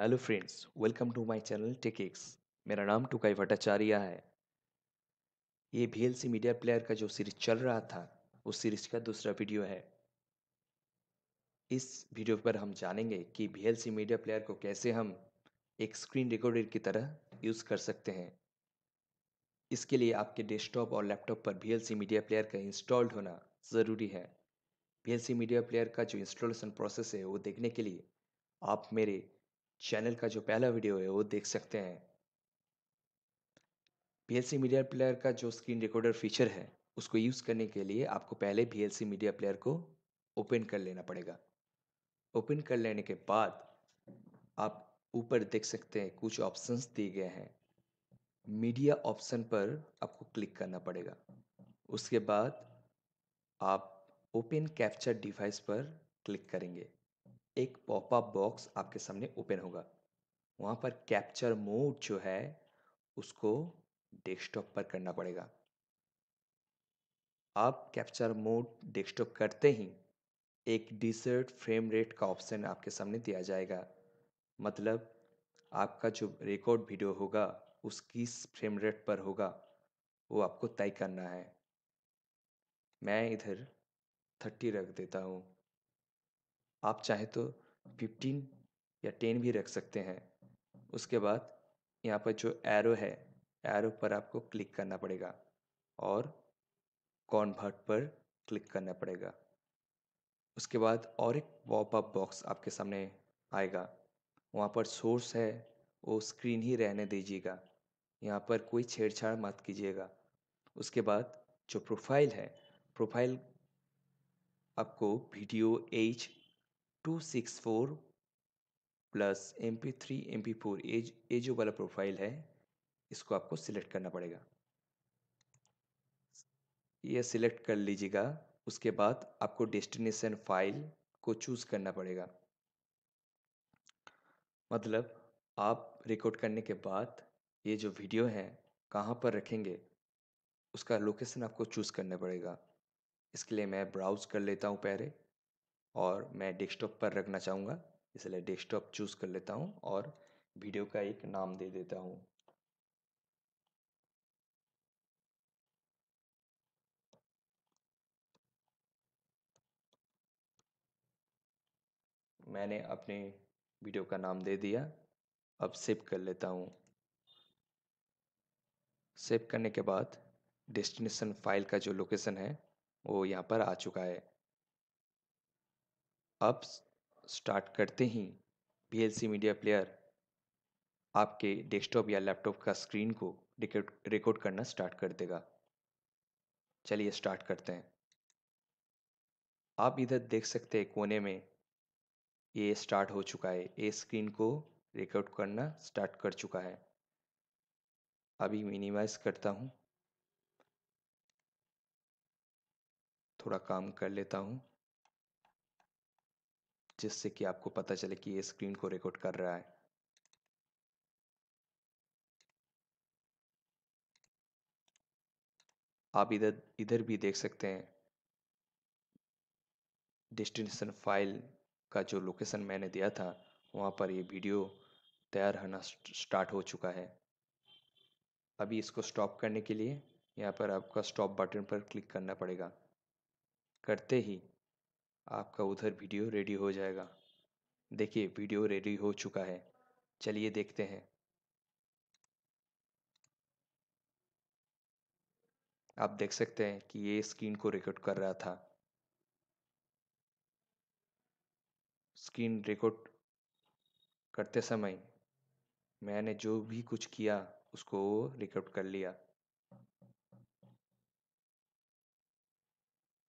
hello friends welcome to my channel Techix मेरा नाम टुकाई भट्टाचार्य है ये सी मीडिया प्लेयर का जो सीरीज चल रहा था उस सीरीज का दूसरा वीडियो है इस वीडियो पर हम जानेंगे कि वी मीडिया प्लेयर को कैसे हम एक स्क्रीन रिकॉर्डर की तरह यूज़ कर सकते हैं इसके लिए आपके डेस्कटॉप और लैपटॉप पर सी मीडिया प्लेयर का इंस्टॉल्ड होना ज़रूरी है सी मीडिया प्लेयर का जो इंस्टॉलेशन प्रोसेस है वो देखने के लिए आप मेरे चैनल का जो पहला वीडियो है वो देख सकते हैं सी मीडिया प्लेयर का जो स्क्रीन रिकॉर्डर फीचर है उसको यूज़ करने के लिए आपको पहले सी मीडिया प्लेयर को ओपन कर लेना पड़ेगा ओपन कर लेने के बाद आप ऊपर देख सकते हैं कुछ ऑप्शंस दिए गए हैं मीडिया ऑप्शन पर आपको क्लिक करना पड़ेगा उसके बाद आप ओपन कैप्चर डिवाइस पर क्लिक करेंगे एक पॉपअप बॉक्स आपके सामने ओपन होगा वहाँ पर कैप्चर मोड जो है उसको डेस्कटॉप पर करना पड़ेगा आप कैप्चर मोड डेस्कटॉप करते ही एक डिजर्ट फ्रेम रेट का ऑप्शन आपके सामने दिया जाएगा मतलब आपका जो रिकॉर्ड वीडियो होगा उसकी फ्रेम रेट पर होगा वो आपको तय करना है मैं इधर थर्टी रख देता हूँ आप चाहे तो फिफ्टीन या टेन भी रख सकते हैं उसके बाद यहाँ पर जो एरो है एरो पर आपको क्लिक करना पड़ेगा और कॉन्वर्ट पर क्लिक करना पड़ेगा उसके बाद और एक पॉपअप बॉक्स आपके सामने आएगा वहाँ पर सोर्स है वो स्क्रीन ही रहने दीजिएगा यहाँ पर कोई छेड़छाड़ मत कीजिएगा उसके बाद जो प्रोफाइल है प्रोफाइल आपको video H two six four plus M P three M P four ये जो वाला प्रोफाइल है इसको आपको सिलेक्ट करना पड़ेगा ये सिलेक्ट कर लीजिएगा उसके बाद आपको डेस्टिनेशन फाइल को चूज़ करना पड़ेगा मतलब आप रिकॉर्ड करने के बाद ये जो वीडियो है कहाँ पर रखेंगे उसका लोकेशन आपको चूज़ करना पड़ेगा इसके लिए मैं ब्राउज़ कर लेता हूँ पहले और मैं डेस्कटॉप पर रखना चाहूँगा इसलिए डेस्कटॉप चूज़ कर लेता हूँ और वीडियो का एक नाम दे देता हूँ मैंने अपने वीडियो का नाम दे दिया अब सेव कर लेता हूँ सेव करने के बाद डेस्टिनेशन फाइल का जो लोकेशन है वो यहाँ पर आ चुका है अब स्टार्ट करते ही पी मीडिया प्लेयर आपके डेस्कटॉप या लैपटॉप का स्क्रीन को रिकॉर्ड करना स्टार्ट कर देगा चलिए स्टार्ट करते हैं आप इधर देख सकते हैं कोने में ये स्टार्ट हो चुका है ये स्क्रीन को रिकॉर्ड करना स्टार्ट कर चुका है अभी मिनिमाइज करता हूँ थोड़ा काम कर लेता हूँ जिससे कि आपको पता चले कि ये स्क्रीन को रिकॉर्ड कर रहा है आप इधर इधर भी देख सकते हैं डेस्टिनेशन फाइल का जो लोकेशन मैंने दिया था वहाँ पर ये वीडियो तैयार होना स्टार्ट हो चुका है अभी इसको स्टॉप करने के लिए यहाँ पर आपका स्टॉप बटन पर क्लिक करना पड़ेगा करते ही आपका उधर वीडियो रेडी हो जाएगा देखिए वीडियो रेडी हो चुका है चलिए देखते हैं आप देख सकते हैं कि ये स्क्रीन को रिकॉर्ड कर रहा था स्क्रीन रिकॉर्ड करते समय मैंने जो भी कुछ किया उसको रिकॉर्ड कर लिया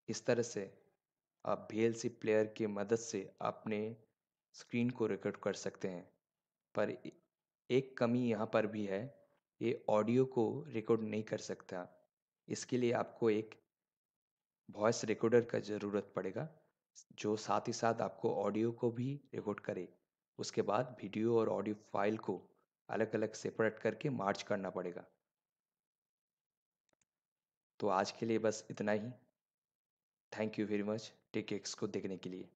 इस तरह से आप वी प्लेयर की मदद से अपने स्क्रीन को रिकॉर्ड कर सकते हैं पर एक कमी यहाँ पर भी है ये ऑडियो को रिकॉर्ड नहीं कर सकता इसके लिए आपको एक वॉइस रिकॉर्डर का ज़रूरत पड़ेगा जो साथ ही साथ आपको ऑडियो को भी रिकॉर्ड करे उसके बाद वीडियो और ऑडियो फाइल को अलग अलग सेपरेट करके मार्च करना पड़ेगा तो आज के लिए बस इतना ही thank you very much Techix को देखने के लिए